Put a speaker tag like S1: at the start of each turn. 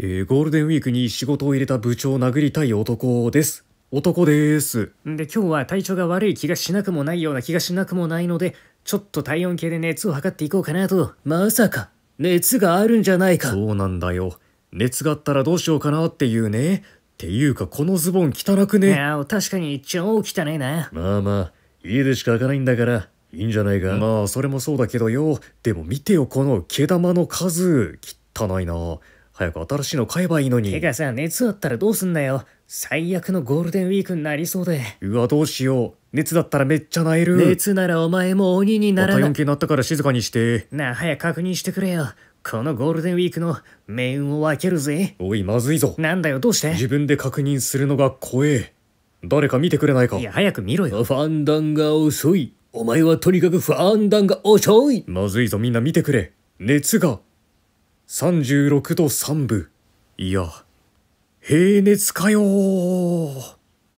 S1: えー、ゴールデンウィークに仕事を入れた部長を殴りたい男です。男です。で、今日は体調が悪い気がしなくもないような気がしなくもないので、ちょっと体温計で熱を測っていこうかなと。まさか、熱があるんじゃないか。そうなんだよ。熱があったらどうしようかなっていうね。っていうか、このズボン汚くね。いや、確かに超汚いな。まあまあ、家でしか開かないんだから、いいんじゃないか。まあ、それもそうだけどよ。でも見てよ、この毛玉の数、汚いな。早く新しいの買えばいいのに。てかさ、熱あったらどうすんだよ。最悪のゴールデンウィークになりそうで。うわ、どうしよう。熱だったらめっちゃなえる。熱ならお前も鬼にならない。また4になったから静かにして。なあ、早く確認してくれよ。このゴールデンウィークの命運を分けるぜ。おい、まずいぞ。なんだよ、どうして自分で確認するのが怖え。誰か見てくれないか。いや、早く見ろよ。ファンダンが遅い。お前はとにかくファンダンが遅い。まずいぞ、みんな見てくれ。熱が。36度3分いや平熱かよ